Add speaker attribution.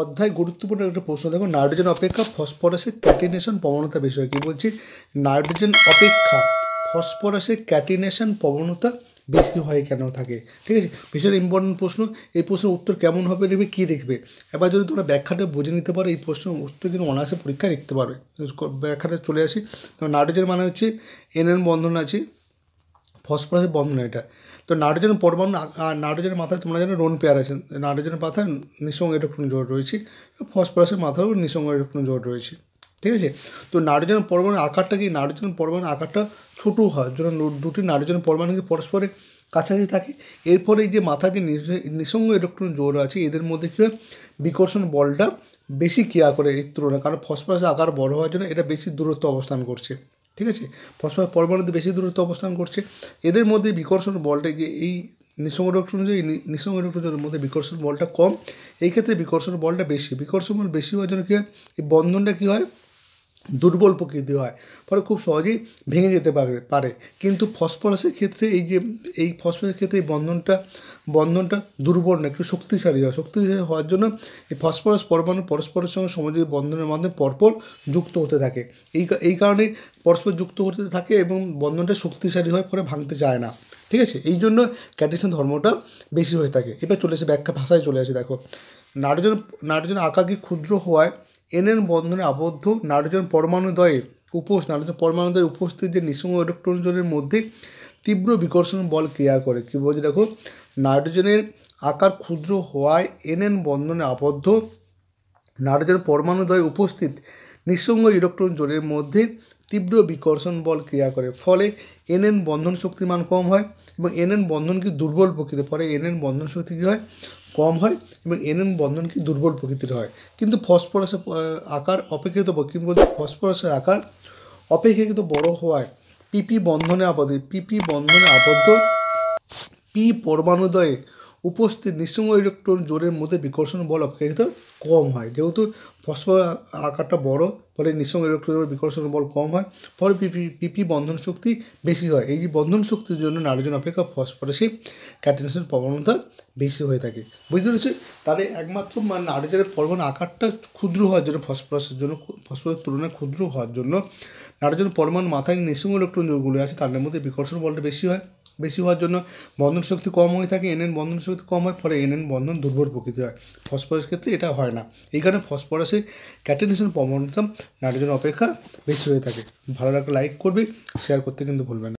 Speaker 1: অধ্যায় গুরুত্বপূর্ণ একটা প্রশ্ন দেখো নাইট্রোজেন অপেক্ষা ফসফরাসের ক্যাটিনেশন প্রবণতা বিষয়ে কি বলছি নাইট্রোজেন অপেক্ষা ফসফরাসের ক্যাটিনেশন প্রবণতা বেশি হয় কেন থাকে ঠিক আছে ভীষণ ইম্পর্টেন্ট প্রশ্ন এই প্রশ্নের উত্তর কেমন হবে নেবে কী দেখবে এবার যদি তোমরা ব্যাখ্যাটা বুঝে নিতে পারো এই প্রশ্নের উত্তর কিন্তু অনায়াসে পরীক্ষা লিখতে পারবে ব্যাখ্যাটা চলে আসি তো নাইট্রোজেন মানে হচ্ছে এনএন বন্ধন আছে ফসফরাসের বন্ধন এটা তো নাইট্রোজেন পরমাণু নাইট্রোজেনের মাথায় তোমরা জানো রোন পেয়ার আছে নাইট্রোজেনের মাথায় নিঃসঙ্গ ইলেকট্রন জোর রয়েছে ফসফরাসের মাথাও নিঃসঙ্গ ইলেকট্রন জোর রয়েছে ঠিক আছে তো নাইট্রোজেন পরমাণুর আকারটা কি নাইট্রোজেন পরমাণুর আকারটা ছোট হয় যখন দুটি নাইট্রোজেন কি পরস্পরের কাছাকাছি থাকে এরপরে যে মাথায় যে নিঃসঙ্গ ইলেকট্রন জোর আছে এদের মধ্যে কী হয় বিকর্ষণ বলটা বেশি ক্রিয়া করে এর তুলনায় কারণ ফসফরাসের আকার বড় হওয়ার জন্য এটা বেশি দূরত্ব অবস্থান করছে ঠিক আছে পশ্চিমা পরমাণুতে বেশি দূরত্ব অবস্থান করছে এদের মধ্যে বিকর্ষণ বলটা যে এই নিঃসঙ্গ ইলেকট্রন যে ইলেকট্রনের মধ্যে বিকর্ষণ বলটা কম এই ক্ষেত্রে বিকর্ষণ বলটা বেশি বিকর্ষণ বল বেশি হওয়ার জন্য কী হয় এই বন্ধনটা কী হয় দুর্বল প্রকৃতি হয় ফলে খুব সহজেই ভেঙে যেতে পারবে পারে কিন্তু ফসফরাসের ক্ষেত্রে এই যে এই ফসফরাসের ক্ষেত্রে এই বন্ধনটা বন্ধনটা দুর্বল না একটু শক্তিশালী হয় শক্তিশালী হওয়ার জন্য এই ফসফরাস পরমাণু পরস্পরের সঙ্গে সমাজের বন্ধনের মাধ্যমে পরপর যুক্ত হতে থাকে এই এই কারণে পরস্পর যুক্ত হতে থাকে এবং বন্ধনটা শক্তিশালী হয় ফলে ভাঙতে চায় না ঠিক আছে এই জন্য ক্যাটেশন ধর্মটা বেশি হয়ে থাকে এবার চলে এসে ব্যাখ্যা ভাষায় চলে আসে দেখো নারজন নারজন আকাকে ক্ষুদ্র হওয়ায় এনএন বন্ধনে আবদ্ধ নাইট্রোজেন পরমাণুদ্বয়ে উপস নাইট্রোজেন পরমাণুদ্বয়ে উপস্থিত যে নিঃসঙ্গ ইলেকট্রনজনের মধ্যে তীব্র বিকর্ষণ বল ক্রিয়া করে কী বলছে দেখো নাইট্রোজেনের আকার ক্ষুদ্র হওয়ায় এনএন বন্ধনে আবদ্ধ নাইট্রোজেন পরমাণুদ্বয়ে উপস্থিত নিঃসঙ্গ ইলেকট্রন জোরের মধ্যে তীব্র বিকর্ষণ বল ক্রিয়া করে ফলে এনএন বন্ধন শক্তির মান কম হয় এবং এনএন বন্ধন কি দুর্বল প্রকৃতির পরে এনএন বন্ধন শক্তি কী হয় কম হয় এবং এনএন বন্ধন কি দুর্বল প্রকৃতির হয় কিন্তু ফসফরাসের আকার অপেক্ষিত কিন্তু বলতে ফসফরাসের আকার অপেক্ষাকৃত বড় হওয়ায় পিপি বন্ধনে আবদ্ধ পিপি বন্ধনে আবদ্ধ পি পরমাণুদয়ে উপস্থিত নিঃসঙ্গ ইলেকট্রন জোরের মধ্যে বিকর্ষণ বল অপেক্ষাকৃত কম হয় যেহেতু ফসফর আকারটা বড় ফলে নিঃসঙ্গ ইলেকট্রনের বিকর্ষণ বল কম হয় ফলে পিপি পিপি বন্ধন শক্তি বেশি হয় এই যে বন্ধন শক্তির জন্য নাইট্রোজেন অপেক্ষা ফসফরাসি ক্যাটেনেশন প্রবণতা বেশি হয়ে থাকে বুঝতে পেরেছি তাহলে একমাত্র মানে নাইট্রোজেনের পরমাণ আকারটা ক্ষুদ্র হওয়ার জন্য ফসফরাসের জন্য ফসফরাসের তুলনায় ক্ষুদ্র হওয়ার জন্য নাইট্রোজেন পরমাণ মাথায় নিঃসঙ্গ ইলেকট্রন যেগুলো আছে তাদের মধ্যে বিকর্ষণ বলটা বেশি হয় বেশি হওয়ার জন্য বন্ধন শক্তি কম হয়ে থাকে এনএন বন্ধন শক্তি কম হয় ফলে এনএন বন্ধন দুর্বল প্রকৃতি হয় ফসফরাসের ক্ষেত্রে এটা হয় না এই কারণে ফসফরাসে ক্যাটেনেশন প্রবণতা নাইট্রোজেন অপেক্ষা বেশি হয়ে থাকে ভালো লাগলে লাইক করবে শেয়ার করতে কিন্তু ভুলবে না